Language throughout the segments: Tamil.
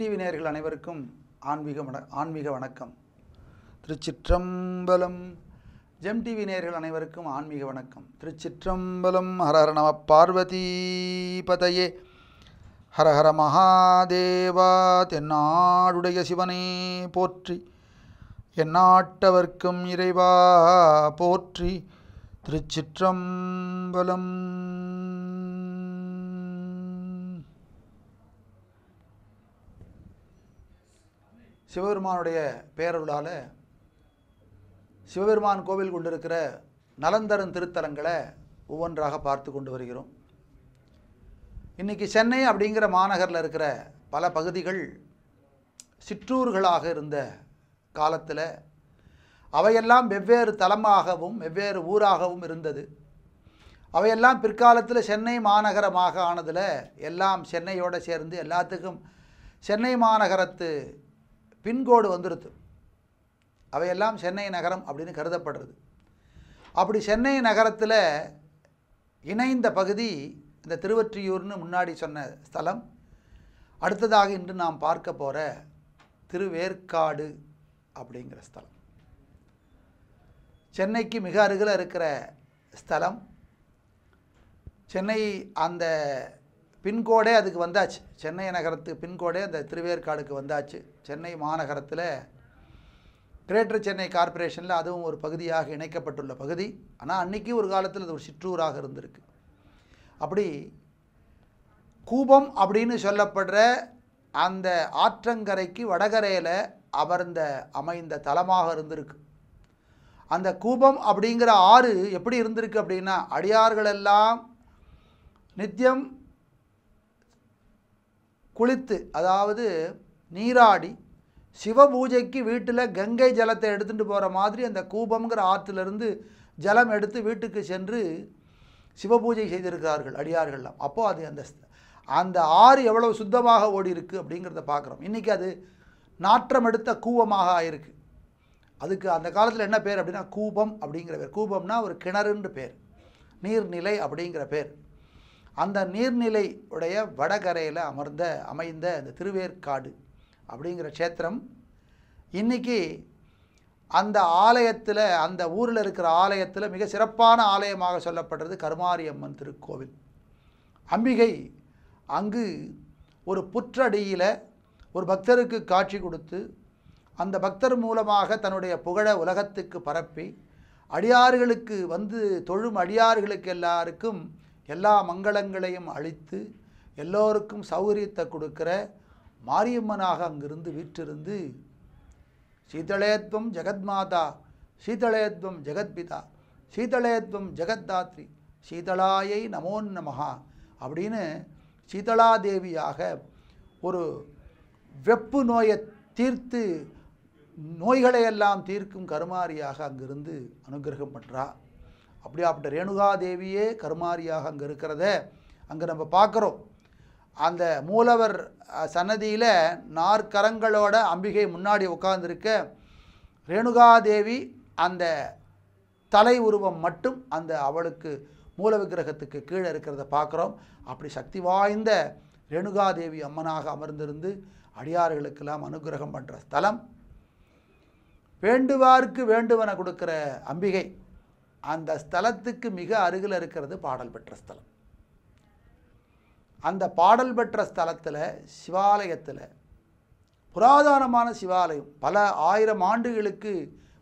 டிவி நேர்கள் அனைவருக்கும் ஆன்மீக வண ஆன்மீக வணக்கம் திருச்சிற்றம்பலம் ஜெம் டிவி நேர்கள் அனைவருக்கும் ஆன்மீக வணக்கம் திருச்சிற்றம்பலம் ஹரஹர நம பார்வதி பதையே ஹரஹர மகாதேவா தென்னாடுடைய சிவனே போற்றி என்னாட்டவர்க்கும் இறைவா போற்றி திருச்சிற்றம்பலம் சிவபெருமானுடைய பேரருளால் சிவபெருமான் கோவில் கொண்டிருக்கிற நலந்தரும் திருத்தலங்களை ஒவ்வொன்றாக பார்த்து கொண்டு வருகிறோம் இன்றைக்கி சென்னை அப்படிங்கிற மாநகரில் இருக்கிற பல பகுதிகள் சிற்றூர்களாக இருந்த காலத்தில் அவையெல்லாம் வெவ்வேறு தலமாகவும் வெவ்வேறு ஊராகவும் இருந்தது அவையெல்லாம் பிற்காலத்தில் சென்னை மாநகரமாக ஆனதில் எல்லாம் சென்னையோடு சேர்ந்து எல்லாத்துக்கும் சென்னை மாநகரத்து பின்கோடு வந்துடுது அவையெல்லாம் சென்னை நகரம் அப்படின்னு கருதப்படுறது அப்படி சென்னை நகரத்தில் இணைந்த பகுதி இந்த திருவற்றியூர்னு முன்னாடி சொன்ன ஸ்தலம் அடுத்ததாக இன்று நாம் பார்க்க போகிற திருவேற்காடு அப்படிங்கிற ஸ்தலம் சென்னைக்கு மிக அருகில் இருக்கிற ஸ்தலம் சென்னை அந்த பின்கோடே அதுக்கு வந்தாச்சு சென்னை நகரத்து பின்கோடே அந்த திருவேற்காடுக்கு வந்தாச்சு சென்னை மாநகரத்தில் கிரேட்டர் சென்னை கார்ப்பரேஷனில் அதுவும் ஒரு பகுதியாக இணைக்கப்பட்டுள்ள பகுதி ஆனால் அன்றைக்கி ஒரு காலத்தில் அது ஒரு சிற்றூராக இருந்திருக்கு அப்படி கூபம் அப்படின்னு சொல்லப்படுற அந்த ஆற்றங்கரைக்கு வடகரையில் அமர்ந்த அமைந்த தலமாக இருந்திருக்கு அந்த கூபம் அப்படிங்கிற ஆறு எப்படி இருந்திருக்கு அப்படின்னா அடியார்களெல்லாம் நித்தியம் குளித்து அதாவது நீராடி சிவ பூஜைக்கு வீட்டில் கங்கை ஜலத்தை எடுத்துகிட்டு போகிற மாதிரி அந்த கூபம்ங்கிற ஆற்றிலிருந்து ஜலம் எடுத்து வீட்டுக்கு சென்று சிவபூஜை செய்திருக்கிறார்கள் அடியார்கள்லாம் அப்போது அது அந்த அந்த ஆறு எவ்வளோ சுத்தமாக ஓடி இருக்குது அப்படிங்கிறத பார்க்குறோம் இன்றைக்கி அது நாற்றம் எடுத்த கூவமாக ஆயிருக்கு அதுக்கு அந்த காலத்தில் என்ன பேர் அப்படின்னா கூபம் அப்படிங்கிற பேர் கூபம்னா ஒரு கிணறுன்ற பேர் நீர்நிலை அப்படிங்கிற பேர் அந்த நீர்நிலை உடைய வடகரையில் அமர்ந்த அமைந்த இந்த திருவேற்காடு அப்படிங்கிற க்ஷேத்திரம் இன்றைக்கி அந்த ஆலயத்தில் அந்த ஊரில் இருக்கிற ஆலயத்தில் மிக சிறப்பான ஆலயமாக சொல்லப்படுறது கருமாரியம்மன் திருக்கோவில் அம்பிகை அங்கு ஒரு புற்றடியில் ஒரு பக்தருக்கு காட்சி கொடுத்து அந்த பக்தர் மூலமாக தன்னுடைய புகழ உலகத்துக்கு பரப்பி அடியார்களுக்கு வந்து தொழும் அடியார்களுக்கு எல்லாருக்கும் எல்லா மங்களங்களையும் அழித்து எல்லோருக்கும் சௌகரியத்தை கொடுக்கிற மாரியம்மனாக அங்கிருந்து வீற்றிருந்து சீதளேத்வம் ஜெகத்மாதா சீதளேத்வம் ஜெகத்பிதா சீதளேத்வம் ஜெகத்தாத்ரி சீதளாயை நமோ நமகா அப்படின்னு சீதளாதேவியாக ஒரு வெப்பு நோயை தீர்த்து நோய்களையெல்லாம் தீர்க்கும் கருமாரியாக அங்கிருந்து அனுகிரகம் பண்ணுறா அப்படியாப்பட்ட ரேணுகா தேவியே கருமாரியாக அங்கே இருக்கிறத அங்கே நம்ம பார்க்குறோம் அந்த மூலவர் சன்னதியில் நாற்கரங்களோட அம்பிகை முன்னாடி உட்கார்ந்துருக்க ரேணுகாதேவி அந்த தலை உருவம் மட்டும் அந்த அவளுக்கு மூல விக்கிரகத்துக்கு கீழே இருக்கிறத பார்க்குறோம் அப்படி சக்தி வாய்ந்த ரேணுகாதேவி அம்மனாக அமர்ந்திருந்து அடியார்களுக்கெல்லாம் அனுகிரகம் பண்ணுற ஸ்தலம் வேண்டுவார்க்கு வேண்டுவன கொடுக்குற அம்பிகை அந்த ஸ்தலத்துக்கு மிக அருகில் இருக்கிறது பாடல் பெற்ற ஸ்தலம் அந்த பாடல் பெற்ற ஸ்தலத்தில் சிவாலயத்தில் புராதனமான சிவாலயம் பல ஆயிரம் ஆண்டுகளுக்கு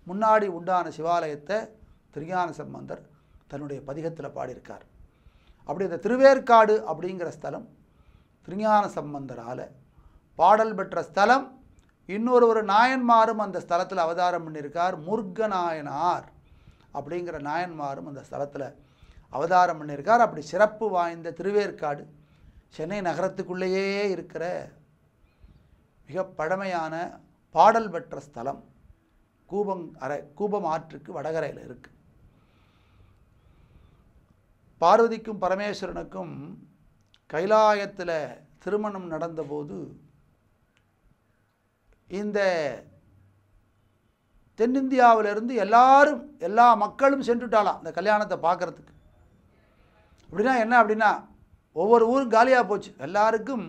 முன்னாடி உண்டான சிவாலயத்தை திருஞான சம்பந்தர் தன்னுடைய பதிகத்தில் பாடியிருக்கார் அப்படி இந்த திருவேற்காடு அப்படிங்கிற ஸ்தலம் திருஞான சம்பந்தரால் பாடல் பெற்ற ஸ்தலம் இன்னொரு ஒரு நாயன்மாரும் அந்த ஸ்தலத்தில் அவதாரம் பண்ணியிருக்கார் முருகநாயனார் அப்படிங்கிற நாயன்மாரும் அந்த ஸ்தலத்தில் அவதாரம் பண்ணியிருக்கார் அப்படி சிறப்பு வாய்ந்த திருவேற்காடு சென்னை நகரத்துக்குள்ளேயே இருக்கிற மிக பழமையான பாடல் பெற்ற ஸ்தலம் கூபங் அரை கூபம் ஆற்றுக்கு வடகரையில் இருக்குது பார்வதிக்கும் பரமேஸ்வரனுக்கும் கைலாயத்தில் திருமணம் நடந்தபோது இந்த தென்னிந்தியாவிலிருந்து எல்லாரும் எல்லா மக்களும் சென்றுட்டாலாம் இந்த கல்யாணத்தை பார்க்குறதுக்கு அப்படின்னா என்ன அப்படின்னா ஒவ்வொரு ஊரும் காலியாக போச்சு எல்லாருக்கும்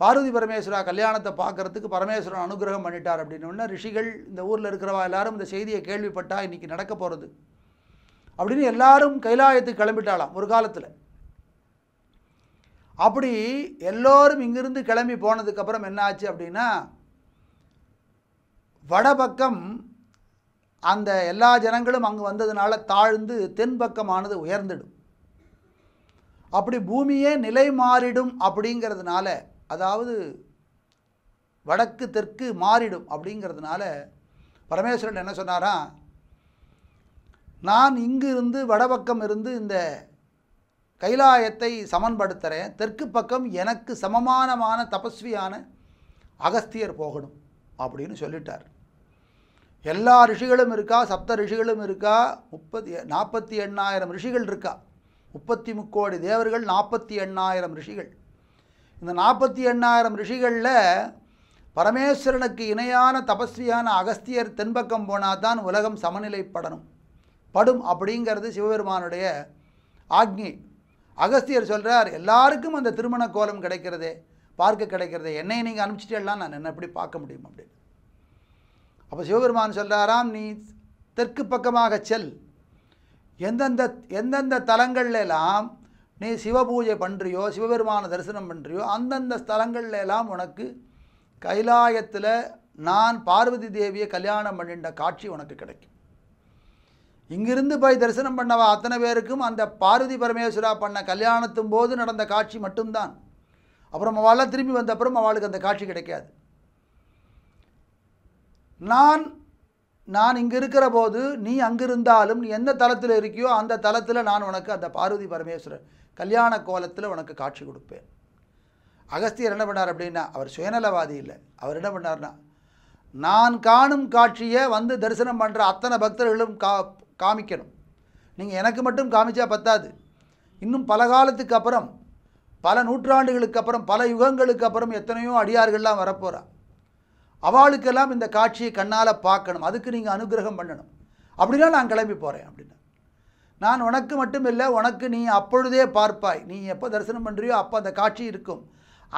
பார்வதி பரமேஸ்வரா கல்யாணத்தை பார்க்குறதுக்கு பரமேஸ்வரன் அனுகிரகம் பண்ணிட்டார் அப்படின்னு ரிஷிகள் இந்த ஊரில் இருக்கிறவா எல்லாரும் இந்த செய்தியை கேள்விப்பட்டா இன்றைக்கி நடக்க போகிறது அப்படின்னு எல்லாரும் கைலாயத்துக்கு கிளம்பிட்டாலாம் ஒரு காலத்தில் அப்படி எல்லோரும் இங்கிருந்து கிளம்பி போனதுக்கப்புறம் என்ன ஆச்சு அப்படின்னா வடபக்கம் அந்த எல்லா ஜனங்களும் அங்கு வந்ததுனால தாழ்ந்து தென்பக்கமானது உயர்ந்துடும் அப்படி பூமியே நிலை மாறிடும் அப்படிங்கிறதுனால அதாவது வடக்கு தெற்கு மாறிடும் அப்படிங்கிறதுனால பரமேஸ்வரன் என்ன சொன்னாரா நான் இங்கு இருந்து வடபக்கம் இருந்து இந்த கைலாயத்தை சமன்படுத்துகிறேன் தெற்கு பக்கம் எனக்கு சமமானமான தபஸ்வியான அகஸ்தியர் போகணும் அப்படின்னு சொல்லிட்டார் எல்லா ரிஷிகளும் இருக்கா சப்த ரிஷிகளும் இருக்கா முப்பத்தி நாற்பத்தி எண்ணாயிரம் ரிஷிகள் இருக்கா முப்பத்தி முக்கோடி தேவர்கள் நாற்பத்தி எண்ணாயிரம் ரிஷிகள் இந்த நாற்பத்தி எண்ணாயிரம் ரிஷிகளில் பரமேஸ்வரனுக்கு இணையான தபஸ்வியான அகஸ்தியர் தென்பக்கம் போனால் தான் உலகம் சமநிலைப்படணும் படும் அப்படிங்கிறது சிவபெருமானுடைய ஆக்ஞி அகஸ்தியர் சொல்கிறார் எல்லாருக்கும் அந்த திருமண கோலம் கிடைக்கிறதே பார்க்க கிடைக்கிறதே என்னை நீங்கள் அனுப்பிச்சிட்டேலாம் நான் என்ன எப்படி பார்க்க முடியும் அப்படின்னு அப்போ சிவபெருமான் சொல்கிறாராம் நீ தெற்கு பக்கமாக செல் எந்தெந்த எந்தெந்த தலங்கள்லாம் நீ சிவ பூஜை பண்ணுறியோ சிவபெருமான தரிசனம் பண்ணுறியோ அந்தந்த ஸ்தலங்கள்ல எல்லாம் உனக்கு கைலாயத்தில் நான் பார்வதி தேவியை கல்யாணம் பண்ணிட்ட காட்சி உனக்கு கிடைக்கும் இங்கிருந்து போய் தரிசனம் பண்ணவா அத்தனை பேருக்கும் அந்த பார்வதி பரமேஸ்வரா பண்ண கல்யாணத்தும் போது நடந்த காட்சி மட்டும்தான் அப்புறம் அவளாம் திரும்பி வந்த அப்புறம் அவளுக்கு அந்த காட்சி கிடைக்காது நான் நான் இங்கே இருக்கிற போது நீ அங்கிருந்தாலும் நீ எந்த தளத்தில் இருக்கியோ அந்த தளத்தில் நான் உனக்கு அந்த பார்வதி பரமேஸ்வரர் கல்யாண கோலத்தில் உனக்கு காட்சி கொடுப்பேன் அகஸ்தியர் என்ன பண்ணார் அப்படின்னா அவர் சுயநலவாதி இல்லை அவர் என்ன பண்ணார்னா நான் காணும் காட்சியை வந்து தரிசனம் பண்ணுற அத்தனை பக்தர்களும் கா காமிக்கணும் நீங்கள் எனக்கு மட்டும் காமிச்சா பத்தாது இன்னும் பல காலத்துக்கு அப்புறம் பல நூற்றாண்டுகளுக்கு அப்புறம் பல யுகங்களுக்கு அப்புறம் எத்தனையோ அடியார்கள்லாம் வரப்போகிறா அவளுக்கெல்லாம் இந்த காட்சியை கண்ணால் பார்க்கணும் அதுக்கு நீங்கள் அனுகிரகம் பண்ணணும் அப்படின்னா நான் கிளம்பி போகிறேன் அப்படின்னு நான் உனக்கு மட்டும் இல்லை உனக்கு நீ அப்பொழுதே பார்ப்பாய் நீ எப்போ தரிசனம் பண்ணுறியோ அப்போ அந்த காட்சி இருக்கும்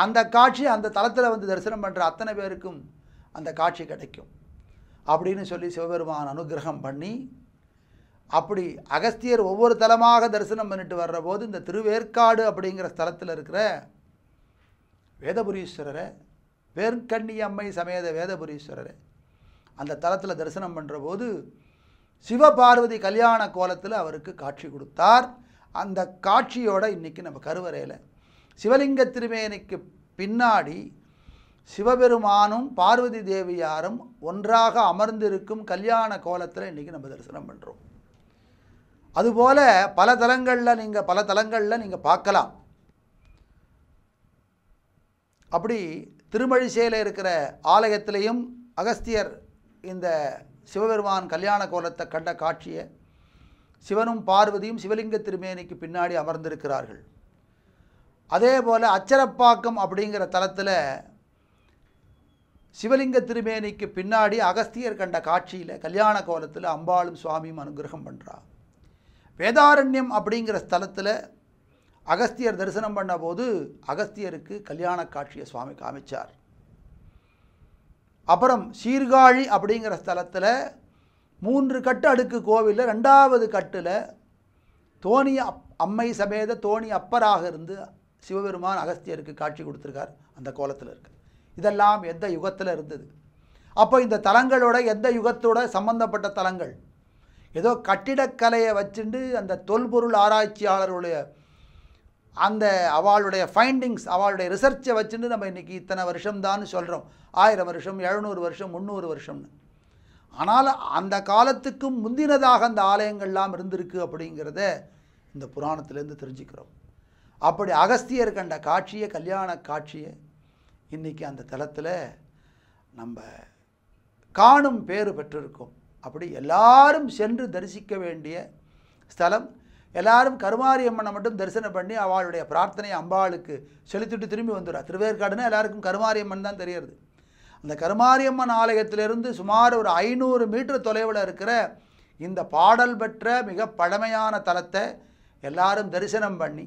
அந்த காட்சி அந்த தளத்தில் வந்து தரிசனம் பண்ணுற அத்தனை பேருக்கும் அந்த காட்சி கிடைக்கும் அப்படின்னு சொல்லி சிவபெருமான் அனுகிரகம் பண்ணி அப்படி அகஸ்தியர் ஒவ்வொரு தலமாக தரிசனம் பண்ணிட்டு வர்ற போது இந்த திருவேற்காடு அப்படிங்கிற ஸ்தலத்தில் இருக்கிற வேதபுரீஸ்வரரை வேர்க்கண்ணி அம்மை சமேத வேதபுரீஸ்வரர் அந்த தலத்தில் தரிசனம் பண்ணுறபோது சிவபார்வதி கல்யாண கோலத்தில் அவருக்கு காட்சி கொடுத்தார் அந்த காட்சியோட இன்றைக்கி நம்ம கருவறையில் சிவலிங்க திருமேனிக்கு பின்னாடி சிவபெருமானும் பார்வதி தேவியாரும் ஒன்றாக அமர்ந்திருக்கும் கல்யாண கோலத்தில் இன்றைக்கி நம்ம தரிசனம் பண்ணுறோம் அதுபோல் பல தலங்களில் நீங்கள் பல தலங்களில் நீங்கள் பார்க்கலாம் அப்படி திருமழிசையில் இருக்கிற ஆலயத்திலையும் அகஸ்தியர் இந்த சிவபெருமான் கல்யாண கோலத்தை கண்ட காட்சியை சிவனும் பார்வதியும் சிவலிங்க திருமேனிக்கு பின்னாடி அமர்ந்திருக்கிறார்கள் அதே போல் அச்சரப்பாக்கம் அப்படிங்கிற தலத்தில் சிவலிங்க திருமேனிக்கு பின்னாடி அகஸ்தியர் கண்ட காட்சியில் கல்யாண கோலத்தில் அம்பாளும் சுவாமியும் அனுகிரகம் பண்ணுறா வேதாரண்யம் அப்படிங்கிற ஸ்தலத்தில் அகஸ்தியர் தரிசனம் பண்ணபோது அகஸ்தியருக்கு கல்யாண காட்சியை சுவாமி காமிச்சார் அப்புறம் சீர்காழி அப்படிங்கிற ஸ்தலத்தில் மூன்று கட்டு அடுக்கு கோவிலில் ரெண்டாவது கட்டில் தோணி அப் அம்மை சமேத தோணி அப்பராக இருந்து சிவபெருமான் அகஸ்தியருக்கு காட்சி கொடுத்துருக்கார் அந்த கோலத்தில் இருக்கு இதெல்லாம் எந்த யுகத்தில் இருந்தது அப்போ இந்த தலங்களோட எந்த யுகத்தோட சம்பந்தப்பட்ட தலங்கள் ஏதோ கட்டிடக்கலையை வச்சுட்டு அந்த தொல்பொருள் ஆராய்ச்சியாளர்களுடைய அந்த அவளுடைய ஃபைண்டிங்ஸ் அவளுடைய ரிசர்ச்சை வச்சுட்டு நம்ம இன்றைக்கி இத்தனை வருஷம்தான்னு சொல்கிறோம் ஆயிரம் வருஷம் எழுநூறு வருஷம் முந்நூறு வருஷம்னு ஆனால் அந்த காலத்துக்கும் முந்தினதாக அந்த ஆலயங்கள்லாம் இருந்திருக்கு அப்படிங்கிறத இந்த புராணத்திலேருந்து தெரிஞ்சுக்கிறோம் அப்படி அகஸ்தியர் கண்ட காட்சியை கல்யாண காட்சியை இன்றைக்கி அந்த தளத்தில் நம்ம காணும் பேறு பெற்றிருக்கோம் அப்படி எல்லாரும் சென்று தரிசிக்க வேண்டிய ஸ்தலம் எல்லாரும் கருமாரி அம்மனை மட்டும் தரிசனம் பண்ணி அவளுடைய பிரார்த்தனை அம்பாளுக்கு செலுத்திட்டு திரும்பி வந்துடுறா திருவேற்காடுன்னு எல்லாருக்கும் கருமாரி அம்மன் தான் தெரியறது அந்த கருமாரியம்மன் ஆலயத்திலிருந்து சுமார் ஒரு ஐநூறு மீட்டர் தொலைவில் இருக்கிற இந்த பாடல் பெற்ற மிக பழமையான தலத்தை எல்லாரும் தரிசனம் பண்ணி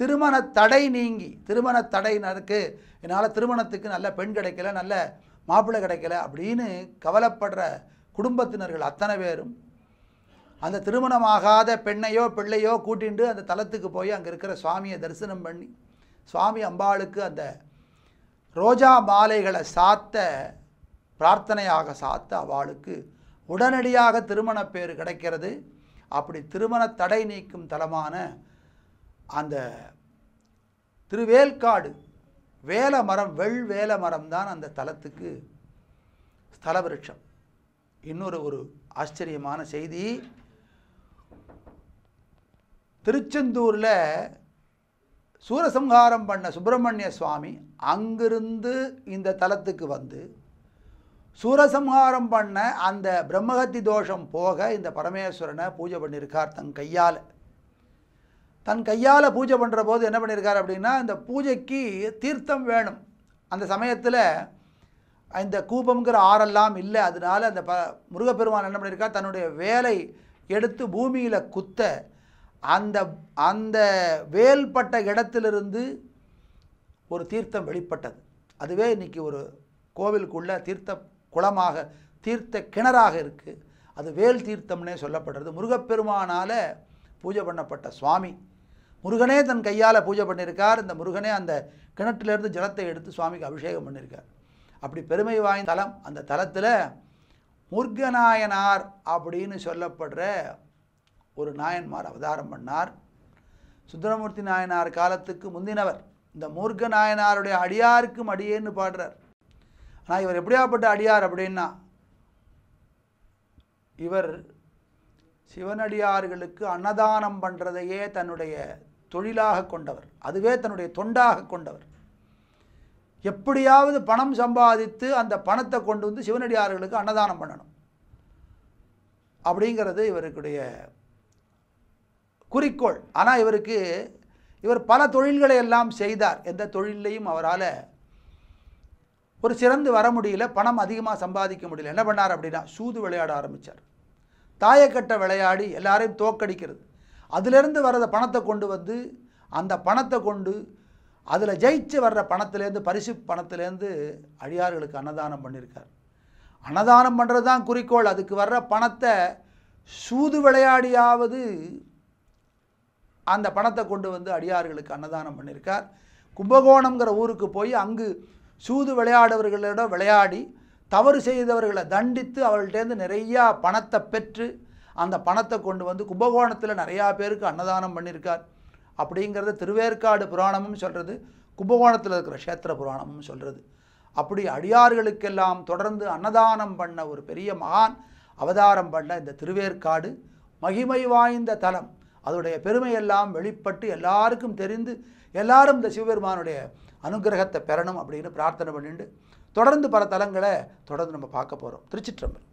திருமண தடை நீங்கி திருமண நடக்கு என்னால் திருமணத்துக்கு நல்ல பெண் கிடைக்கல நல்ல மாப்பிள்ளை கிடைக்கல அப்படின்னு கவலைப்படுற குடும்பத்தினர்கள் அத்தனை பேரும் அந்த திருமணமாகாத பெண்ணையோ பிள்ளையோ கூட்டிண்டு அந்த தலத்துக்கு போய் அங்கே இருக்கிற சுவாமியை தரிசனம் பண்ணி சுவாமி அம்பாளுக்கு அந்த ரோஜா மாலைகளை சாத்த பிரார்த்தனையாக சாத்த அவளுக்கு உடனடியாக திருமண பேர் கிடைக்கிறது அப்படி திருமண தடை நீக்கும் தலமான அந்த திருவேல்காடு வேல மரம் வெள் வேல மரம் தான் அந்த தலத்துக்கு ஸ்தல விருட்சம் இன்னொரு ஒரு ஆச்சரியமான செய்தி திருச்செந்தூரில் சூரசம்ஹாரம் பண்ண சுப்பிரமணிய சுவாமி அங்கிருந்து இந்த தலத்துக்கு வந்து சூரசம்ஹாரம் பண்ண அந்த பிரம்மகத்தி தோஷம் போக இந்த பரமேஸ்வரனை பூஜை பண்ணியிருக்கார் தன் கையால் தன் கையால் பூஜை பண்ணுற போது என்ன பண்ணியிருக்கார் அப்படின்னா இந்த பூஜைக்கு தீர்த்தம் வேணும் அந்த சமயத்தில் இந்த கூப்பங்கிற ஆறெல்லாம் இல்லை அதனால் அந்த ப முருகப்பெருமான் என்ன பண்ணியிருக்கார் தன்னுடைய வேலை எடுத்து பூமியில் குத்த அந்த அந்த வேல்பட்ட இடத்திலிருந்து ஒரு தீர்த்தம் வெளிப்பட்டது அதுவே இன்றைக்கி ஒரு கோவிலுக்குள்ளே தீர்த்த குளமாக தீர்த்த கிணறாக இருக்குது அது வேல் தீர்த்தம்னே சொல்லப்படுறது முருகப்பெருமானால் பூஜை பண்ணப்பட்ட சுவாமி முருகனே தன் கையால் பூஜை பண்ணியிருக்கார் இந்த முருகனே அந்த கிணற்றிலேருந்து ஜலத்தை எடுத்து சுவாமிக்கு அபிஷேகம் பண்ணியிருக்கார் அப்படி பெருமை வாய்ந்த தலம் அந்த தலத்தில் முருகநாயனார் அப்படின்னு சொல்லப்படுற ஒரு நாயன்மார் அவதாரம் பண்ணார் சுந்தரமூர்த்தி நாயனார் காலத்துக்கு முந்தினவர் இந்த மூர்க்க நாயனாருடைய அடியாருக்கும் அடியேன்னு பாடுறார் ஆனால் இவர் எப்படியாப்பட்ட அடியார் அப்படின்னா இவர் சிவனடியார்களுக்கு அன்னதானம் பண்ணுறதையே தன்னுடைய தொழிலாக கொண்டவர் அதுவே தன்னுடைய தொண்டாக கொண்டவர் எப்படியாவது பணம் சம்பாதித்து அந்த பணத்தை கொண்டு வந்து சிவனடியார்களுக்கு அன்னதானம் பண்ணணும் அப்படிங்கிறது இவருக்குடைய குறிக்கோள் ஆனால் இவருக்கு இவர் பல தொழில்களை எல்லாம் செய்தார் எந்த தொழிலையும் அவரால் ஒரு சிறந்து வர முடியல பணம் அதிகமாக சம்பாதிக்க முடியல என்ன பண்ணார் அப்படின்னா சூது விளையாட ஆரம்பித்தார் தாயக்கட்டை விளையாடி எல்லாரையும் தோக்கடிக்கிறது அதுலேருந்து வர்ற பணத்தை கொண்டு வந்து அந்த பணத்தை கொண்டு அதில் ஜெயிச்சு வர்ற பணத்துலேருந்து பரிசு பணத்துலேருந்து அழியார்களுக்கு அன்னதானம் பண்ணியிருக்கார் அன்னதானம் பண்ணுறது தான் குறிக்கோள் அதுக்கு வர்ற பணத்தை சூது விளையாடியாவது அந்த பணத்தை கொண்டு வந்து அடியார்களுக்கு அன்னதானம் பண்ணியிருக்கார் கும்பகோணம்ங்கிற ஊருக்கு போய் அங்கு சூது விளையாடவர்களிட விளையாடி தவறு செய்தவர்களை தண்டித்து அவர்கள்ட்டேருந்து நிறையா பணத்தை பெற்று அந்த பணத்தை கொண்டு வந்து கும்பகோணத்தில் நிறையா பேருக்கு அன்னதானம் பண்ணியிருக்கார் அப்படிங்கிறத திருவேற்காடு புராணமும் சொல்கிறது கும்பகோணத்தில் இருக்கிற கஷேத்திர புராணமும் சொல்கிறது அப்படி அடியார்களுக்கெல்லாம் தொடர்ந்து அன்னதானம் பண்ண ஒரு பெரிய மகான் அவதாரம் பண்ண இந்த திருவேற்காடு மகிமை வாய்ந்த தலம் அதோடைய பெருமையெல்லாம் வெளிப்பட்டு எல்லாருக்கும் தெரிந்து எல்லாரும் இந்த சிவபெருமானுடைய அனுகிரகத்தை பெறணும் அப்படின்னு பிரார்த்தனை பண்ணிட்டு தொடர்ந்து பல தலங்களை தொடர்ந்து நம்ம பார்க்க போகிறோம் திருச்சிற்றம்பலம்